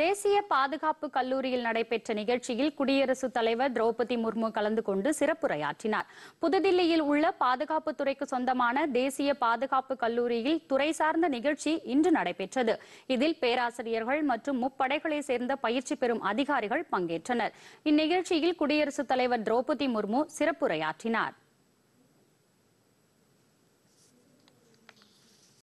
தேசிய பாதுகாப்பு கல்லூரியில் நடைபெற்ற நிகழ்ச்சியில் குடியரசுத் தலைவர் திரௌபதி முர்மு கலந்து கொண்டு சிறப்புரையாற்றினார் புதுதில்லியில் உள்ள பாதுகாப்பு துறைக்கு சொந்தமான தேசிய பாதுகாப்பு கல்லூரியில் துறை சார்ந்த நிகழ்ச்சி இன்று நடைபெற்றது இதில் பேராசிரியர்கள் மற்றும் முப்படைகளை சேர்ந்த பயிற்சி பெறும் அதிகாரிகள் பங்கேற்றனர் இந்நிகழ்ச்சியில் குடியரசுத் தலைவர் திரௌபதி முர்மு சிறப்புரையாற்றினார்